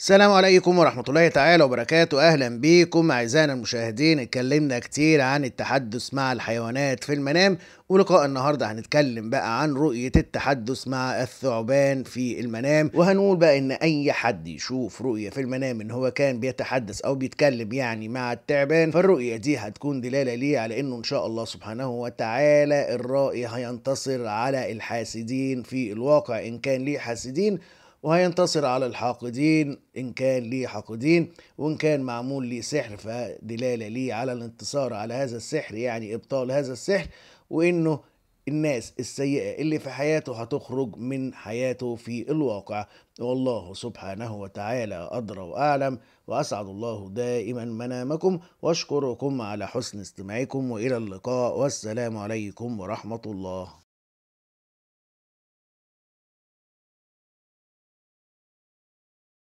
السلام عليكم ورحمة الله تعالى وبركاته أهلا بيكم أعزائنا المشاهدين اتكلمنا كتير عن التحدث مع الحيوانات في المنام ولقاء النهاردة هنتكلم بقى عن رؤية التحدث مع الثعبان في المنام وهنقول بقى إن أي حد يشوف رؤية في المنام إن هو كان بيتحدث أو بيتكلم يعني مع التعبان فالرؤية دي هتكون دلالة ليه على إنه إن شاء الله سبحانه وتعالى الرائي هينتصر على الحاسدين في الواقع إن كان ليه حاسدين وهينتصر على الحاقدين إن كان ليه حاقدين وإن كان معمول ليه سحر فدلالة ليه على الانتصار على هذا السحر يعني إبطال هذا السحر وإنه الناس السيئة اللي في حياته هتخرج من حياته في الواقع والله سبحانه وتعالى أدرى وأعلم وأسعد الله دائما منامكم وأشكركم على حسن استماعكم وإلى اللقاء والسلام عليكم ورحمة الله